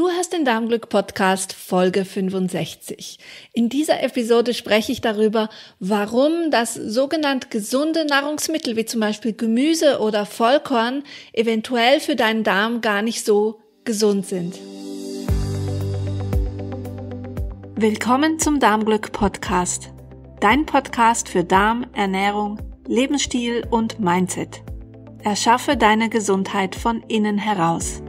Du hast den Darmglück Podcast Folge 65. In dieser Episode spreche ich darüber, warum das sogenannt gesunde Nahrungsmittel wie zum Beispiel Gemüse oder Vollkorn eventuell für deinen Darm gar nicht so gesund sind. Willkommen zum Darmglück Podcast. Dein Podcast für Darm, Ernährung, Lebensstil und Mindset. Erschaffe deine Gesundheit von innen heraus.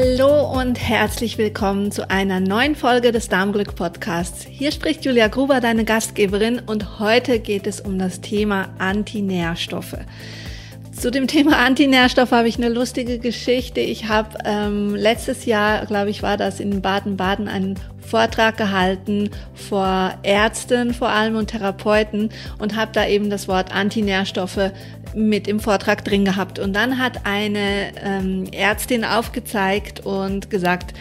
Hallo und herzlich willkommen zu einer neuen Folge des Darmglück Podcasts. Hier spricht Julia Gruber, deine Gastgeberin, und heute geht es um das Thema Antinährstoffe. Zu dem Thema Antinährstoffe habe ich eine lustige Geschichte. Ich habe ähm, letztes Jahr, glaube ich, war das in Baden-Baden, einen Vortrag gehalten vor Ärzten vor allem und Therapeuten und habe da eben das Wort Antinährstoffe mit im Vortrag drin gehabt. Und dann hat eine ähm, Ärztin aufgezeigt und gesagt,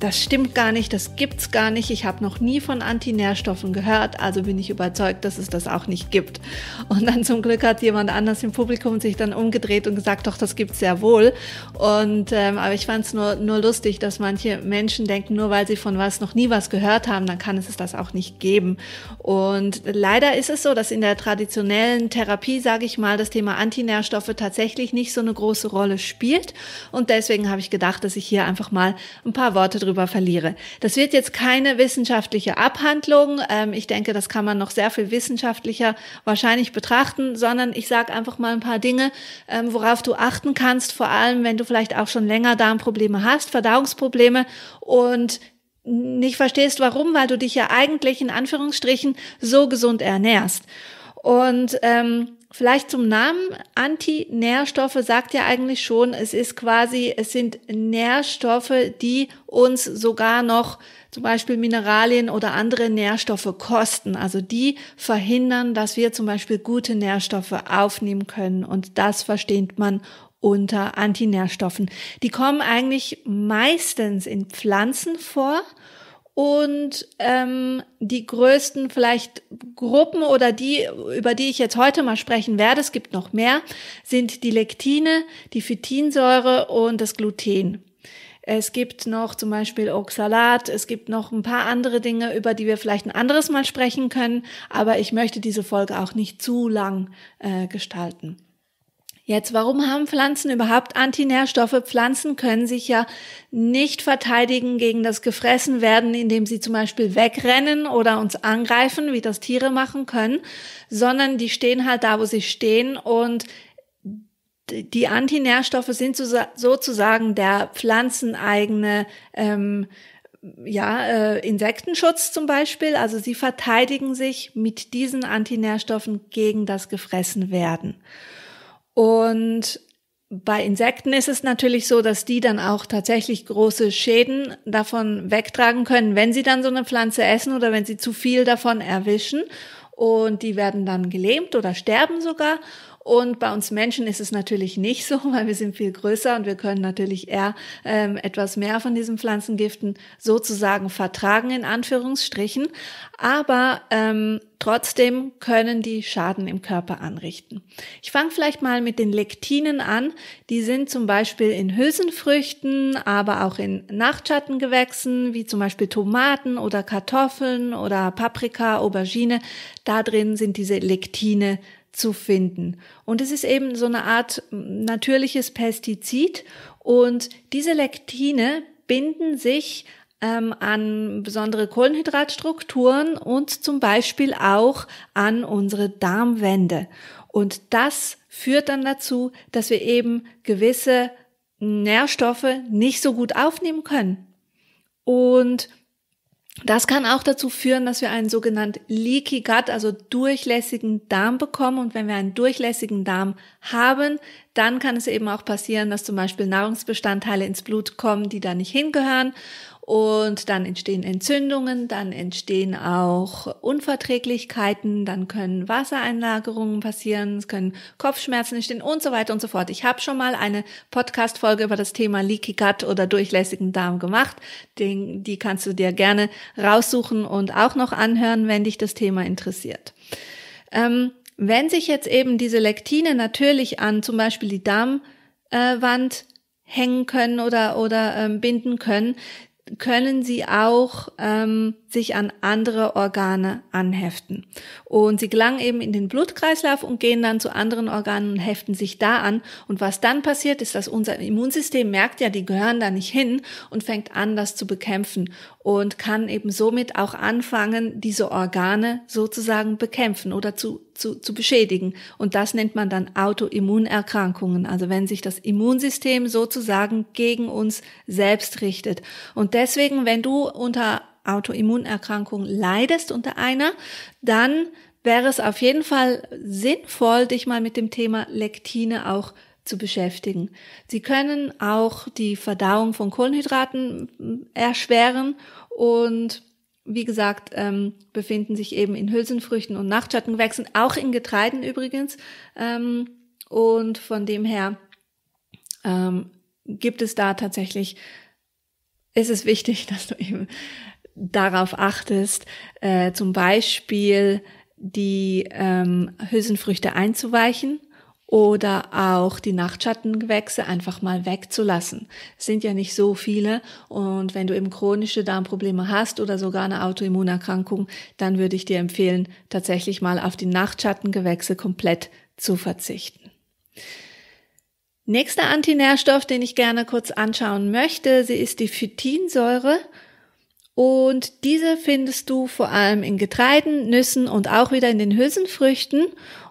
das stimmt gar nicht, das gibt's gar nicht, ich habe noch nie von Antinährstoffen gehört, also bin ich überzeugt, dass es das auch nicht gibt. Und dann zum Glück hat jemand anders im Publikum sich dann umgedreht und gesagt, doch, das gibt's sehr wohl. Und ähm, aber ich fand's nur, nur lustig, dass manche Menschen denken, nur weil sie von was noch nie was gehört haben, dann kann es das auch nicht geben. Und leider ist es so, dass in der traditionellen Therapie, sage ich mal, das Thema Antinährstoffe tatsächlich nicht so eine große Rolle spielt. Und deswegen habe ich gedacht, dass ich hier einfach mal ein paar Worte drüber darüber verliere. Das wird jetzt keine wissenschaftliche Abhandlung. Ähm, ich denke, das kann man noch sehr viel wissenschaftlicher wahrscheinlich betrachten, sondern ich sage einfach mal ein paar Dinge, ähm, worauf du achten kannst, vor allem wenn du vielleicht auch schon länger Darmprobleme hast, Verdauungsprobleme und nicht verstehst, warum, weil du dich ja eigentlich in Anführungsstrichen so gesund ernährst. Und ähm, vielleicht zum Namen Antinährstoffe sagt ja eigentlich schon, es ist quasi, es sind Nährstoffe, die uns sogar noch zum Beispiel Mineralien oder andere Nährstoffe kosten. Also die verhindern, dass wir zum Beispiel gute Nährstoffe aufnehmen können. Und das versteht man unter Antinährstoffen. Die kommen eigentlich meistens in Pflanzen vor und ähm, die größten vielleicht Gruppen oder die, über die ich jetzt heute mal sprechen werde, es gibt noch mehr, sind die Lektine, die Phytinsäure und das Gluten. Es gibt noch zum Beispiel Oxalat, es gibt noch ein paar andere Dinge, über die wir vielleicht ein anderes Mal sprechen können, aber ich möchte diese Folge auch nicht zu lang äh, gestalten. Jetzt, warum haben Pflanzen überhaupt Antinährstoffe? Pflanzen können sich ja nicht verteidigen gegen das Gefressenwerden, indem sie zum Beispiel wegrennen oder uns angreifen, wie das Tiere machen können, sondern die stehen halt da, wo sie stehen und die Antinährstoffe sind sozusagen der pflanzeneigene ähm, ja, äh, Insektenschutz zum Beispiel. Also sie verteidigen sich mit diesen Antinährstoffen gegen das Gefressenwerden. Und bei Insekten ist es natürlich so, dass die dann auch tatsächlich große Schäden davon wegtragen können, wenn sie dann so eine Pflanze essen oder wenn sie zu viel davon erwischen. Und die werden dann gelähmt oder sterben sogar. Und bei uns Menschen ist es natürlich nicht so, weil wir sind viel größer und wir können natürlich eher ähm, etwas mehr von diesen Pflanzengiften sozusagen vertragen, in Anführungsstrichen. Aber ähm, Trotzdem können die Schaden im Körper anrichten. Ich fange vielleicht mal mit den Lektinen an. Die sind zum Beispiel in Hülsenfrüchten, aber auch in Nachtschattengewächsen, wie zum Beispiel Tomaten oder Kartoffeln oder Paprika, Aubergine. Da drin sind diese Lektine zu finden. Und es ist eben so eine Art natürliches Pestizid und diese Lektine binden sich ähm, an besondere Kohlenhydratstrukturen und zum Beispiel auch an unsere Darmwände. Und das führt dann dazu, dass wir eben gewisse Nährstoffe nicht so gut aufnehmen können. Und das kann auch dazu führen, dass wir einen sogenannten Leaky Gut, also durchlässigen Darm bekommen. Und wenn wir einen durchlässigen Darm haben, dann kann es eben auch passieren, dass zum Beispiel Nahrungsbestandteile ins Blut kommen, die da nicht hingehören. Und dann entstehen Entzündungen, dann entstehen auch Unverträglichkeiten, dann können Wassereinlagerungen passieren, es können Kopfschmerzen entstehen und so weiter und so fort. Ich habe schon mal eine Podcast-Folge über das Thema Leaky Gut oder durchlässigen Darm gemacht. Den, die kannst du dir gerne raussuchen und auch noch anhören, wenn dich das Thema interessiert. Ähm, wenn sich jetzt eben diese Lektine natürlich an zum Beispiel die Darmwand äh, hängen können oder, oder ähm, binden können, können sie auch ähm, sich an andere Organe anheften. Und sie gelangen eben in den Blutkreislauf und gehen dann zu anderen Organen und heften sich da an. Und was dann passiert, ist, dass unser Immunsystem merkt ja, die gehören da nicht hin und fängt an, das zu bekämpfen und kann eben somit auch anfangen, diese Organe sozusagen bekämpfen oder zu zu, zu beschädigen. Und das nennt man dann Autoimmunerkrankungen, also wenn sich das Immunsystem sozusagen gegen uns selbst richtet. Und deswegen, wenn du unter Autoimmunerkrankungen leidest, unter einer, dann wäre es auf jeden Fall sinnvoll, dich mal mit dem Thema Lektine auch zu beschäftigen. Sie können auch die Verdauung von Kohlenhydraten hm, erschweren und wie gesagt, ähm, befinden sich eben in Hülsenfrüchten und Nachtschattengewächsen, auch in Getreiden übrigens. Ähm, und von dem her ähm, gibt es da tatsächlich, ist es wichtig, dass du eben darauf achtest, äh, zum Beispiel die ähm, Hülsenfrüchte einzuweichen oder auch die Nachtschattengewächse einfach mal wegzulassen. Es sind ja nicht so viele und wenn du eben chronische Darmprobleme hast oder sogar eine Autoimmunerkrankung, dann würde ich dir empfehlen, tatsächlich mal auf die Nachtschattengewächse komplett zu verzichten. Nächster Antinährstoff, den ich gerne kurz anschauen möchte, sie ist die Phytinsäure. Und diese findest du vor allem in Getreiden, Nüssen und auch wieder in den Hülsenfrüchten.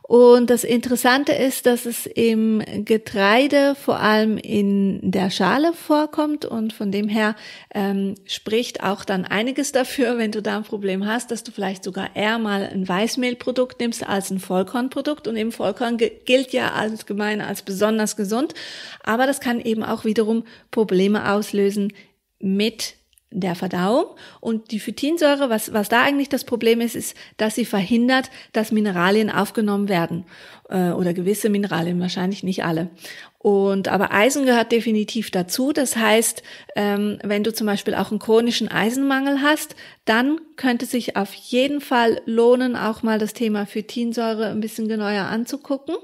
Und das Interessante ist, dass es im Getreide vor allem in der Schale vorkommt und von dem her ähm, spricht auch dann einiges dafür, wenn du da ein Problem hast, dass du vielleicht sogar eher mal ein Weißmehlprodukt nimmst als ein Vollkornprodukt. Und eben Vollkorn gilt ja allgemein als besonders gesund, aber das kann eben auch wiederum Probleme auslösen mit der Verdauung. Und die Phytinsäure, was, was da eigentlich das Problem ist, ist, dass sie verhindert, dass Mineralien aufgenommen werden. Äh, oder gewisse Mineralien, wahrscheinlich nicht alle. Und aber Eisen gehört definitiv dazu. Das heißt, ähm, wenn du zum Beispiel auch einen chronischen Eisenmangel hast, dann könnte sich auf jeden Fall lohnen, auch mal das Thema Phytinsäure ein bisschen genauer anzugucken.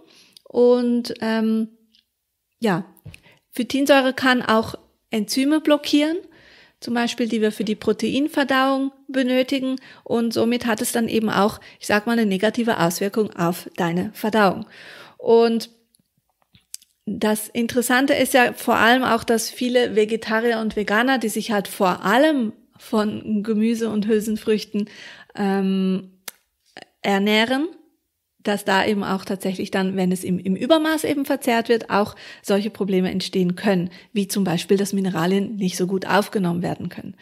Und ähm, ja, Phytinsäure kann auch Enzyme blockieren zum Beispiel, die wir für die Proteinverdauung benötigen. Und somit hat es dann eben auch, ich sag mal, eine negative Auswirkung auf deine Verdauung. Und das Interessante ist ja vor allem auch, dass viele Vegetarier und Veganer, die sich halt vor allem von Gemüse und Hülsenfrüchten ähm, ernähren, dass da eben auch tatsächlich dann, wenn es im, im Übermaß eben verzehrt wird, auch solche Probleme entstehen können, wie zum Beispiel, dass Mineralien nicht so gut aufgenommen werden können.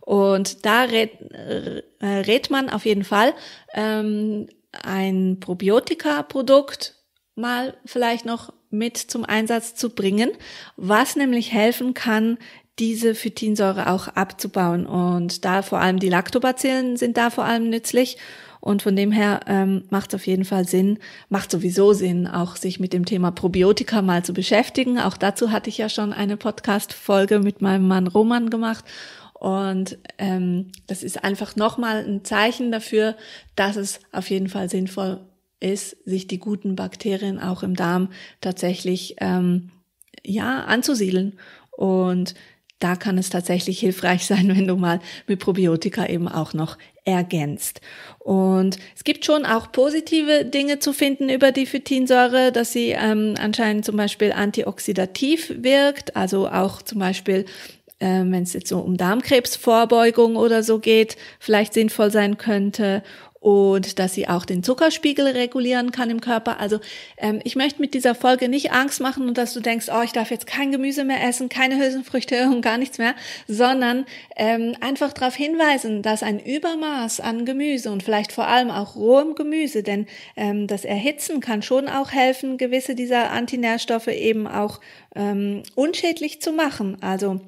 Und da rät, äh, rät man auf jeden Fall, ähm, ein Probiotika-Produkt mal vielleicht noch mit zum Einsatz zu bringen, was nämlich helfen kann, diese Phytinsäure auch abzubauen. Und da vor allem die Lactobacillen sind da vor allem nützlich. Und von dem her ähm, macht es auf jeden Fall Sinn, macht sowieso Sinn, auch sich mit dem Thema Probiotika mal zu beschäftigen. Auch dazu hatte ich ja schon eine Podcast-Folge mit meinem Mann Roman gemacht. Und ähm, das ist einfach nochmal ein Zeichen dafür, dass es auf jeden Fall sinnvoll ist, sich die guten Bakterien auch im Darm tatsächlich ähm, ja anzusiedeln. Und da kann es tatsächlich hilfreich sein, wenn du mal mit Probiotika eben auch noch ergänzt. Und es gibt schon auch positive Dinge zu finden über die Phytinsäure, dass sie ähm, anscheinend zum Beispiel antioxidativ wirkt, also auch zum Beispiel ähm, wenn es jetzt so um Darmkrebsvorbeugung oder so geht, vielleicht sinnvoll sein könnte und dass sie auch den Zuckerspiegel regulieren kann im Körper. Also ähm, ich möchte mit dieser Folge nicht Angst machen und dass du denkst, oh, ich darf jetzt kein Gemüse mehr essen, keine Hülsenfrüchte und gar nichts mehr, sondern ähm, einfach darauf hinweisen, dass ein Übermaß an Gemüse und vielleicht vor allem auch rohem Gemüse, denn ähm, das Erhitzen kann schon auch helfen, gewisse dieser Antinährstoffe eben auch ähm, unschädlich zu machen. Also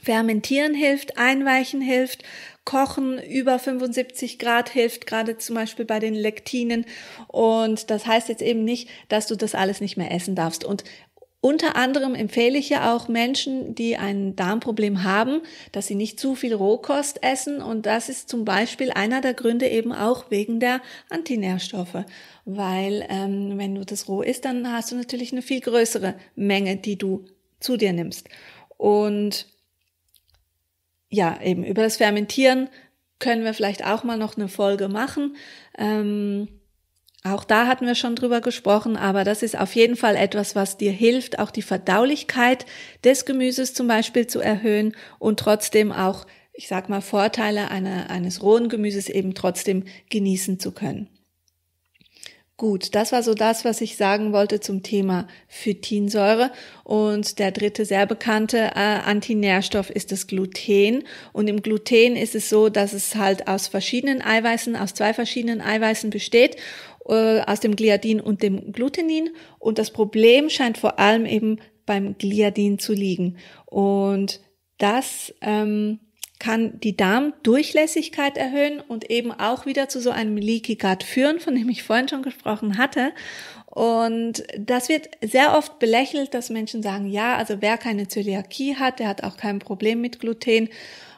Fermentieren hilft, Einweichen hilft, Kochen über 75 Grad hilft, gerade zum Beispiel bei den Lektinen. Und das heißt jetzt eben nicht, dass du das alles nicht mehr essen darfst. Und unter anderem empfehle ich ja auch Menschen, die ein Darmproblem haben, dass sie nicht zu viel Rohkost essen. Und das ist zum Beispiel einer der Gründe eben auch wegen der Antinährstoffe. Weil ähm, wenn du das roh isst, dann hast du natürlich eine viel größere Menge, die du zu dir nimmst. Und ja, eben über das Fermentieren können wir vielleicht auch mal noch eine Folge machen. Ähm, auch da hatten wir schon drüber gesprochen, aber das ist auf jeden Fall etwas, was dir hilft, auch die Verdaulichkeit des Gemüses zum Beispiel zu erhöhen und trotzdem auch, ich sag mal, Vorteile einer, eines rohen Gemüses eben trotzdem genießen zu können. Gut, das war so das, was ich sagen wollte zum Thema Phytinsäure. Und der dritte sehr bekannte äh, Antinährstoff ist das Gluten. Und im Gluten ist es so, dass es halt aus verschiedenen Eiweißen, aus zwei verschiedenen Eiweißen besteht, äh, aus dem Gliadin und dem Glutenin. Und das Problem scheint vor allem eben beim Gliadin zu liegen. Und das ähm, kann die Darmdurchlässigkeit erhöhen und eben auch wieder zu so einem Leaky Gut führen, von dem ich vorhin schon gesprochen hatte. Und das wird sehr oft belächelt, dass Menschen sagen, ja, also wer keine Zöliakie hat, der hat auch kein Problem mit Gluten.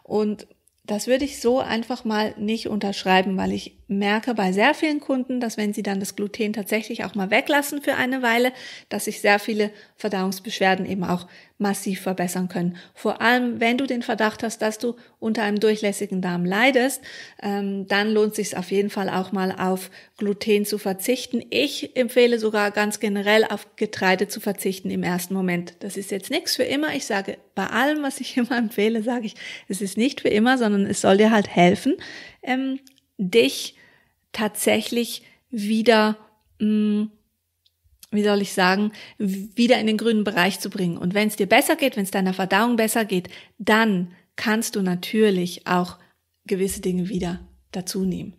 Und das würde ich so einfach mal nicht unterschreiben, weil ich merke bei sehr vielen Kunden, dass wenn sie dann das Gluten tatsächlich auch mal weglassen für eine Weile, dass sich sehr viele Verdauungsbeschwerden eben auch massiv verbessern können. Vor allem, wenn du den Verdacht hast, dass du unter einem durchlässigen Darm leidest, ähm, dann lohnt sich auf jeden Fall auch mal auf Gluten zu verzichten. Ich empfehle sogar ganz generell auf Getreide zu verzichten im ersten Moment. Das ist jetzt nichts für immer. Ich sage bei allem, was ich immer empfehle, sage ich, es ist nicht für immer, sondern es soll dir halt helfen, ähm, dich tatsächlich wieder, mh, mm, wie soll ich sagen, wieder in den grünen Bereich zu bringen. Und wenn es dir besser geht, wenn es deiner Verdauung besser geht, dann kannst du natürlich auch gewisse Dinge wieder dazu nehmen.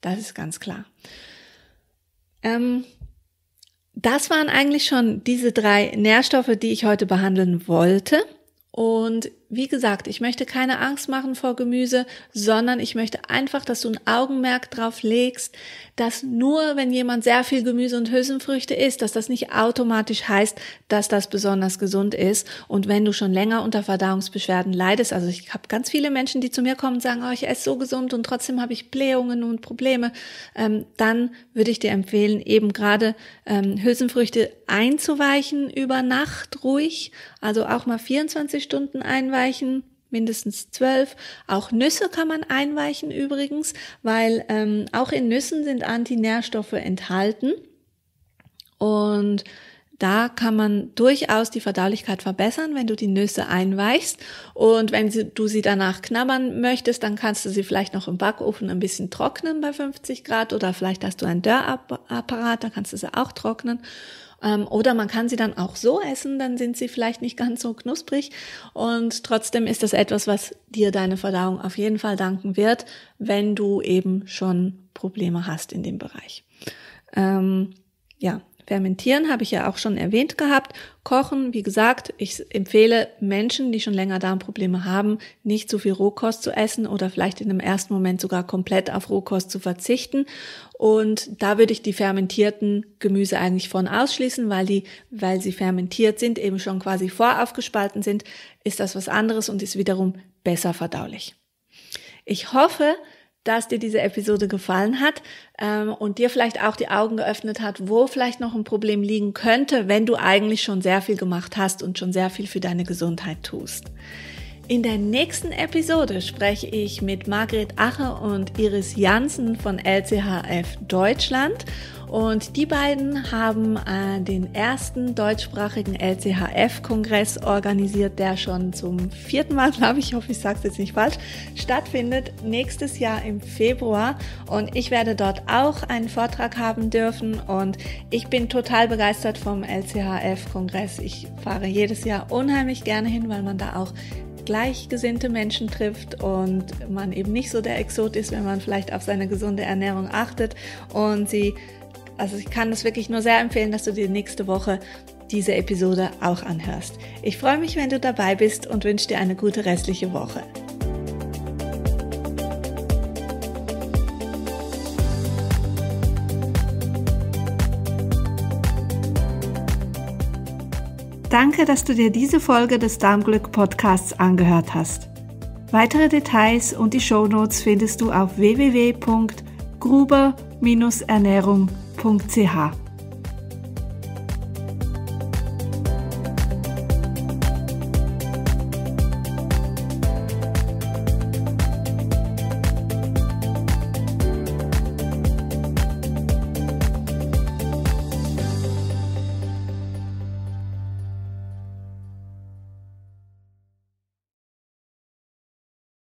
Das ist ganz klar. Ähm, das waren eigentlich schon diese drei Nährstoffe, die ich heute behandeln wollte. Und wie gesagt, ich möchte keine Angst machen vor Gemüse, sondern ich möchte einfach, dass du ein Augenmerk drauf legst, dass nur wenn jemand sehr viel Gemüse und Hülsenfrüchte isst, dass das nicht automatisch heißt, dass das besonders gesund ist. Und wenn du schon länger unter Verdauungsbeschwerden leidest, also ich habe ganz viele Menschen, die zu mir kommen und sagen, oh, ich esse so gesund und trotzdem habe ich Blähungen und Probleme, ähm, dann würde ich dir empfehlen, eben gerade ähm, Hülsenfrüchte einzuweichen über Nacht ruhig, also auch mal 24 Stunden einweichen einweichen, mindestens zwölf. Auch Nüsse kann man einweichen übrigens, weil ähm, auch in Nüssen sind Antinährstoffe enthalten. Und da kann man durchaus die Verdaulichkeit verbessern, wenn du die Nüsse einweichst. Und wenn du sie danach knabbern möchtest, dann kannst du sie vielleicht noch im Backofen ein bisschen trocknen bei 50 Grad oder vielleicht hast du einen Dörrapparat, da kannst du sie auch trocknen. Ähm, oder man kann sie dann auch so essen, dann sind sie vielleicht nicht ganz so knusprig. Und trotzdem ist das etwas, was dir deine Verdauung auf jeden Fall danken wird, wenn du eben schon Probleme hast in dem Bereich. Ähm, ja, Fermentieren habe ich ja auch schon erwähnt gehabt. Kochen, wie gesagt, ich empfehle Menschen, die schon länger Darmprobleme haben, nicht zu viel Rohkost zu essen oder vielleicht in einem ersten Moment sogar komplett auf Rohkost zu verzichten. Und da würde ich die fermentierten Gemüse eigentlich von ausschließen, weil die, weil sie fermentiert sind, eben schon quasi voraufgespalten sind, ist das was anderes und ist wiederum besser verdaulich. Ich hoffe, dass dir diese Episode gefallen hat ähm, und dir vielleicht auch die Augen geöffnet hat, wo vielleicht noch ein Problem liegen könnte, wenn du eigentlich schon sehr viel gemacht hast und schon sehr viel für deine Gesundheit tust. In der nächsten Episode spreche ich mit Margret Acher und Iris Jansen von LCHF Deutschland. Und die beiden haben äh, den ersten deutschsprachigen LCHF-Kongress organisiert, der schon zum vierten Mal, glaube ich, hoffe ich sage es jetzt nicht falsch, stattfindet nächstes Jahr im Februar. Und ich werde dort auch einen Vortrag haben dürfen. Und ich bin total begeistert vom LCHF-Kongress. Ich fahre jedes Jahr unheimlich gerne hin, weil man da auch gleichgesinnte Menschen trifft und man eben nicht so der Exot ist, wenn man vielleicht auf seine gesunde Ernährung achtet. Und sie, also ich kann das wirklich nur sehr empfehlen, dass du dir nächste Woche diese Episode auch anhörst. Ich freue mich, wenn du dabei bist und wünsche dir eine gute restliche Woche. Danke, dass du dir diese Folge des Darmglück Podcasts angehört hast. Weitere Details und die Show Notes findest du auf www.gruber-ernährung.ch.